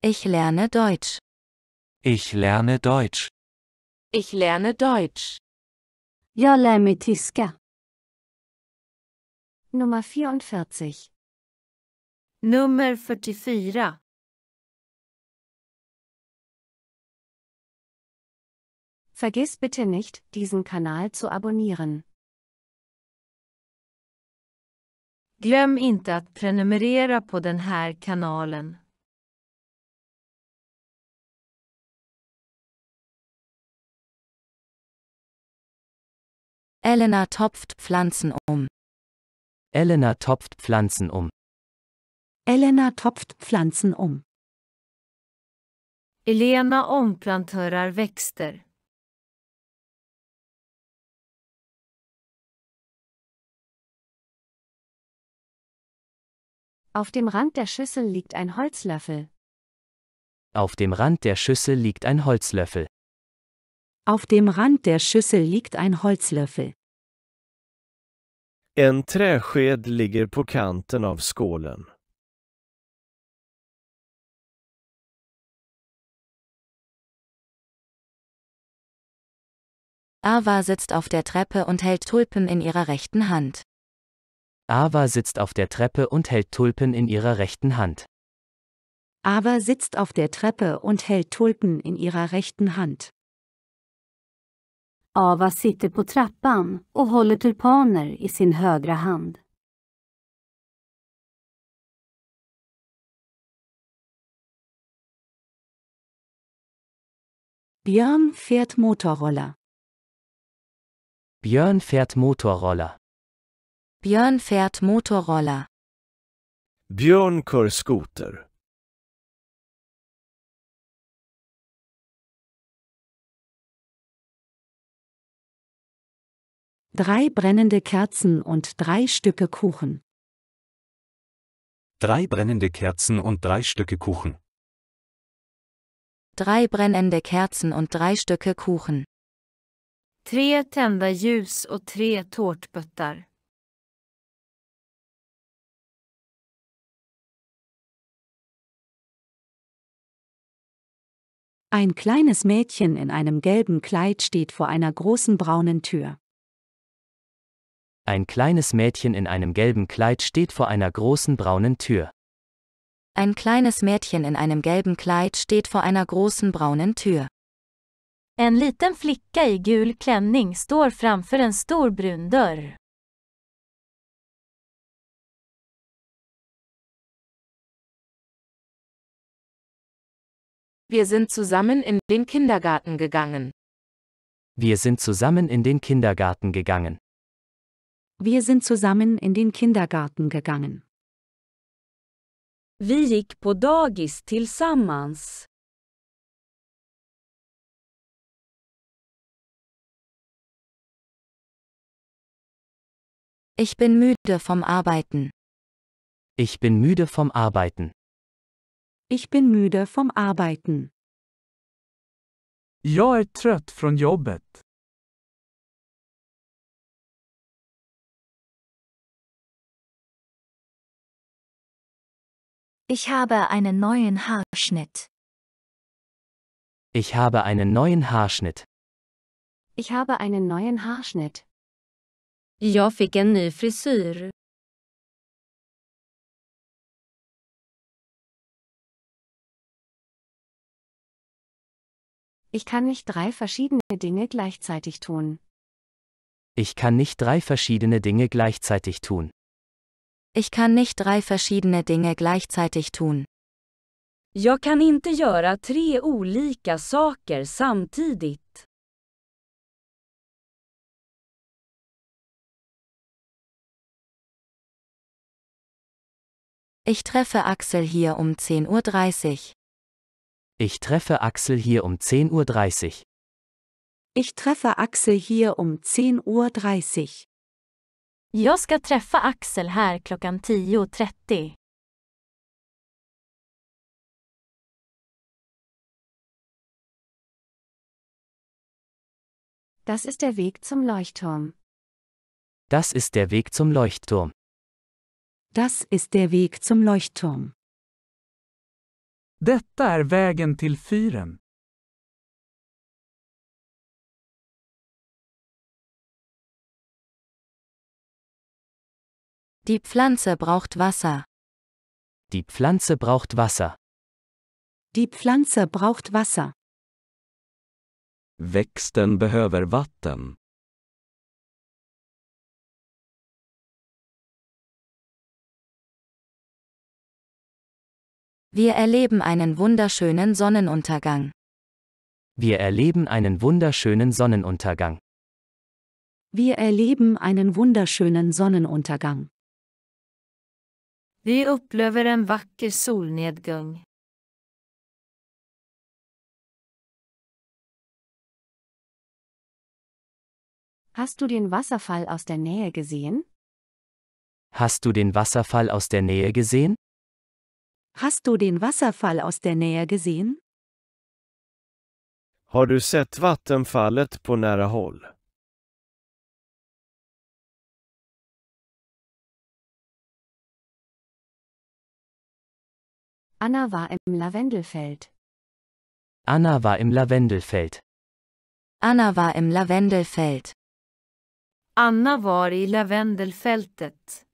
Ich lerne Deutsch. Ich lerne Deutsch. Ich lerne Deutsch. Jag lär tyska. Nummer 44. Nummer 44. Vergiss bitte nicht, diesen Kanal zu abonnieren. Glöm inte att prenumerera på den här kanalen. Elena topft Pflanzen um. Elena topft Pflanzen um. Elena topft Pflanzen um. Elena omplanterar växter. Auf dem Rand der Schüssel liegt ein Holzlöffel. Auf dem Rand der Schüssel liegt ein Holzlöffel. Auf dem Rand der Schüssel liegt ein Holzlöffel. En träsked ligger på kanten av skålen. Ava sitzt auf der Treppe und hält Tulpen in ihrer rechten Hand. Ava sitzt auf der Treppe und hält Tulpen in ihrer rechten Hand. Ava sitzt auf der Treppe und hält Tulpen in ihrer rechten Hand. Ava sitter på trappan och håller tulpaner i sin högra hand. Björn fährt Motorroller. Björn fährt Motorroller. Björn fährt Motorroller. Björn kör skoter. Drei brennende Kerzen und drei Stücke Kuchen. Drei brennende Kerzen und drei Stücke Kuchen. Drei brennende Kerzen und drei Stücke Kuchen. Tre tända ljus och tre tårtbötter. Ein kleines Mädchen in einem gelben Kleid steht vor einer großen braunen Tür. Ein kleines Mädchen in einem gelben Kleid steht vor einer großen braunen Tür. Ein kleines Mädchen in einem gelben Kleid steht vor einer großen braunen Tür. En liten flicka i gul klänning står framför en stor brun dörr. Wir sind zusammen in den Kindergarten gegangen. Wir sind zusammen in den Kindergarten gegangen. Wir sind zusammen in den Kindergarten gegangen. Vi gick på dagis tillsammans. Ich bin müde vom Arbeiten. Ich bin müde vom Arbeiten. Ich bin müde vom Arbeiten. Jag är trött från jobbet. Ich habe einen neuen Haarschnitt. Ich habe einen neuen Haarschnitt. Ich habe einen neuen Haarschnitt. Jag fick en ny frisyr. Ich kann nicht drei verschiedene Dinge gleichzeitig tun. Ich kann nicht drei verschiedene Dinge gleichzeitig tun. Ich kann nicht drei verschiedene Dinge gleichzeitig tun. Jag kan inte göra tre olika saker samtidigt. Ich treffe Axel hier um 10.30 Uhr. Ich treffe Axel hier um 10.30 Uhr. Ich treffe Axel hier um 10.30 Uhr. Jag ska träffa Axel här klockan 10.30. Das ist der Weg zum Leuchtturm. Das ist der Weg zum Leuchtturm. Das ist der Weg zum Leuchtturm. Detta är vägen till fyren. Die Pflanze braucht Wasser. Die Pflanze braucht Wasser. Die Pflanze braucht Wasser. Växten behöver vatten. Wir erleben einen wunderschönen Sonnenuntergang. Wir erleben einen wunderschönen Sonnenuntergang. Wir erleben einen wunderschönen Sonnenuntergang. Vi upplever en vacker solnedgång. Hast du den Wasserfall aus der Nähe gesehen? Hast du den Wasserfall aus der Nähe gesehen? Hast du den Wasserfall aus der Nähe gesehen? Har du sett vattenfallet på nära håll? Anna war im Lavendelfeld. Anna war im Lavendelfeld. Anna war im Lavendelfeld. Anna war i lavendelfältet.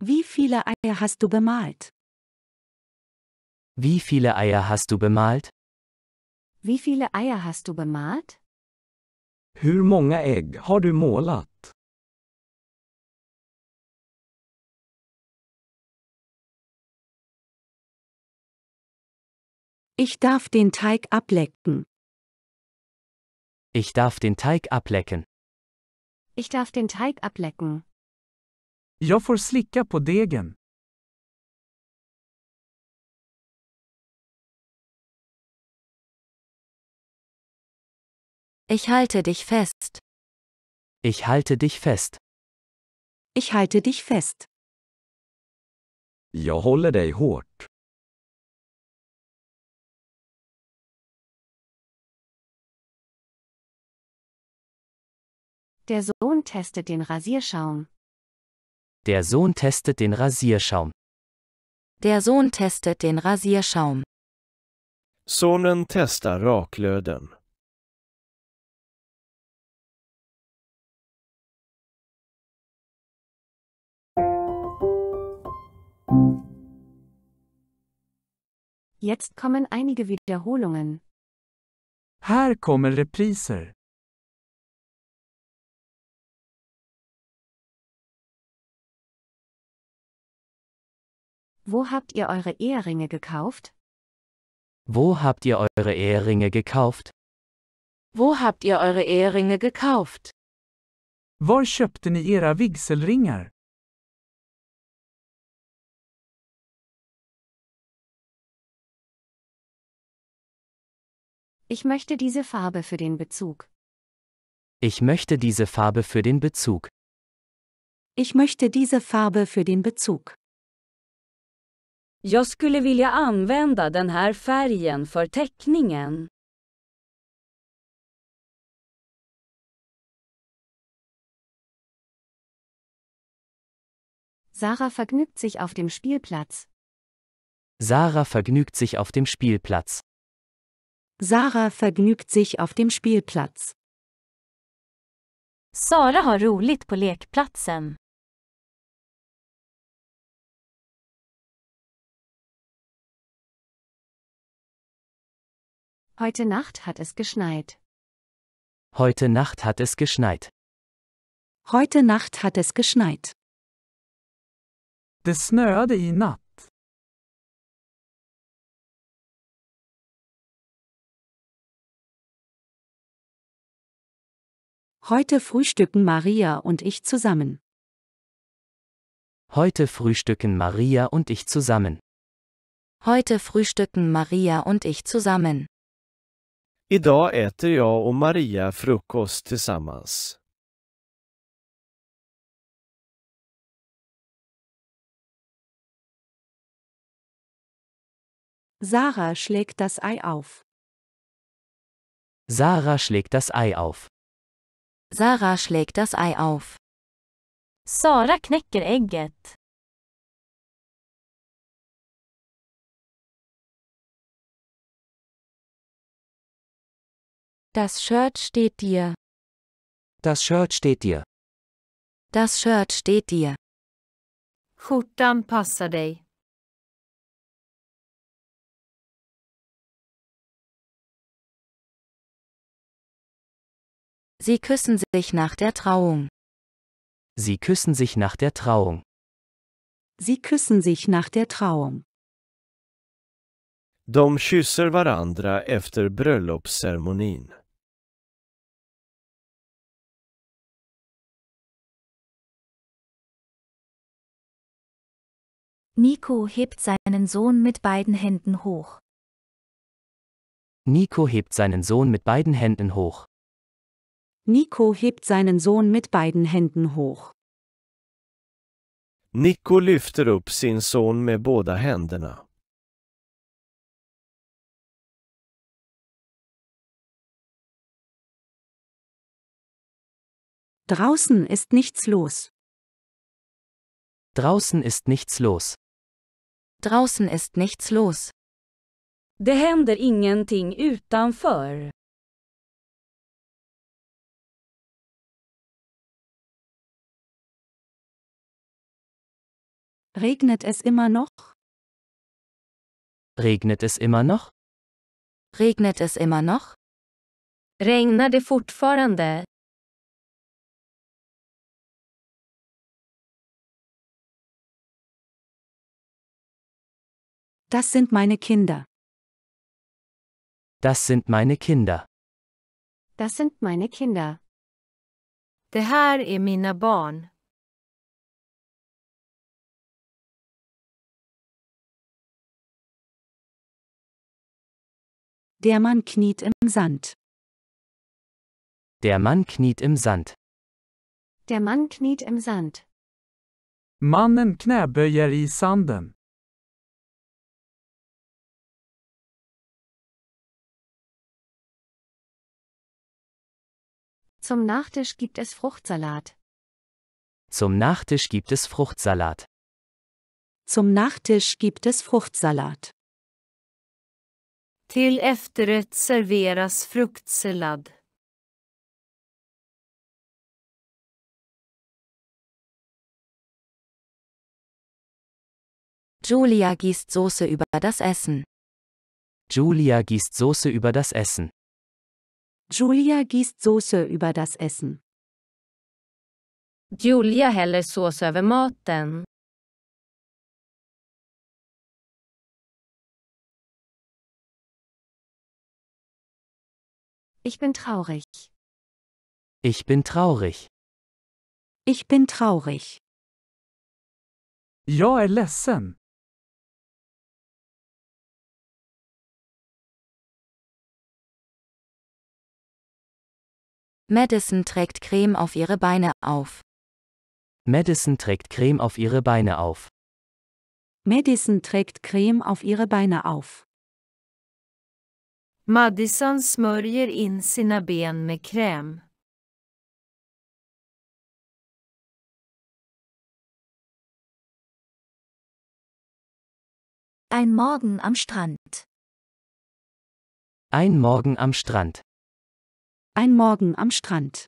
Wie viele Eier hast du bemalt? Wie viele Eier hast du bemalt? Wie viele Eier hast du bemalt? Hur många ägg har du målat? Ich darf den Teig ablecken. Ich darf den Teig ablecken. Ich darf den Teig ablecken. Jag får slicka på degen. Ich halte dich fest. Ich halte dich fest. Ich halte dich fest. Jag håller dig hårt. Der Sohn testet den Rasierschaum. Der Sohn testet den Rasierschaum. Der Sohn testet den Rasierschaum. Sonen testar raklöden. Jetzt kommen einige Wiederholungen. Här kommer repriser. Wo habt ihr eure Eheringe gekauft? Wo habt ihr eure Eheringe gekauft? Wo habt ihr eure Eheringe gekauft? Wo köpte ni era vigselringar? Ich möchte diese Farbe für den Bezug. Ich möchte diese Farbe für den Bezug. Ich möchte diese Farbe für den Bezug. Jag skulle vilja använda den här färgen för teckningen. Sarah vergnügt sich auf dem Spielplatz. Sarah vergnügt sich auf dem Spielplatz. Sarah vergnügt sich auf dem Spielplatz. Sara har roligt på lekplatsen. Heute Nacht hat es geschneit. Heute Nacht hat es geschneit. Heute Nacht hat es geschneit. Das snöade i natt. Heute frühstücken Maria und ich zusammen. Heute frühstücken Maria und ich zusammen. Heute frühstücken Maria und ich zusammen. Idag äter jag och Maria frukost tillsammans. Sarah schlägt das Ei auf. Sarah schlägt das Ei auf. Sarah schlägt das Ei auf. Sarah knäcker ägget. Das Shirt steht dir. Das Shirt steht dir. Das Shirt steht dir. Skjortan passar dig. Sie küssen sich nach der Trauung. Sie küssen sich nach der Trauung. Sie küssen sich nach der Trauung. De kysser varandra efter bröllopsceremonin. Nico hebt seinen Sohn mit beiden Händen hoch. Nico hebt seinen Sohn mit beiden Händen hoch. Nico hebt seinen Sohn mit beiden Händen hoch. Nico lyfter upp sin son med båda händerna. Draußen ist nichts los. Draußen ist nichts los. Draußen ist nichts los. Det händer ingenting utanför. Regnet es immer noch? Regnet es immer noch? Regnet es immer noch? Regnar det fortfarande? Das sind meine Kinder. Das sind meine Kinder. Das sind meine Kinder. Det här är mina barn. Der Mann kniet im Sand. Der Mann kniet im Sand. Der Mann kniet im Sand. Mannen knäböjer i sanden. Zum Nachtisch gibt es Fruchtsalat. Zum Nachtisch gibt es Fruchtsalat. Zum Nachtisch gibt es Fruchtsalat. Till efterrätt serveras fruktsallad. Julia gießt Soße über das Essen. Julia gießt Soße über das Essen. Julia gießt Soße über das Essen. Julia häller Soße över maten. Ich bin traurig. Ich bin traurig. Ich bin traurig. Jag är ledsen. Madison trägt Creme auf ihre Beine auf. Madison trägt Creme auf ihre Beine auf. Madison trägt Creme auf ihre Beine auf. Madison smörjer in sina ben med kräm. Ein Morgen am Strand. Ein Morgen am Strand. Ein Morgen am Strand.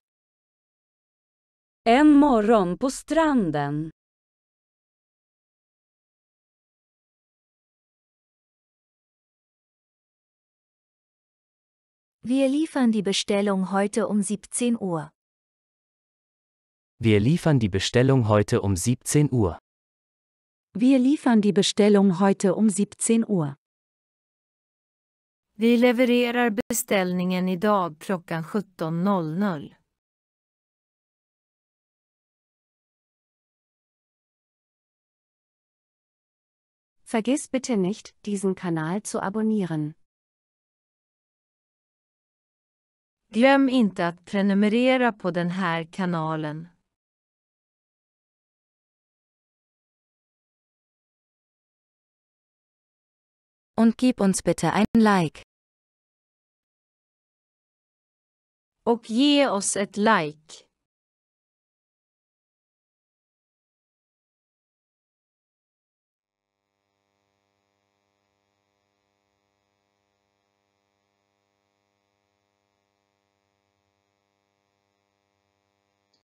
En morgon på stranden. Wir liefern die Bestellung heute um 17 Uhr. Wir liefern die Bestellung heute um 17 Uhr. Wir liefern die Bestellung heute um 17 Uhr. Vi levererar beställningen idag klockan 17.00. Vergiss bitte nicht, diesen Kanal zu abonnieren. Glöm inte att prenumerera på den här kanalen. Und gib uns bitte ein Like. Och ge oss ett like.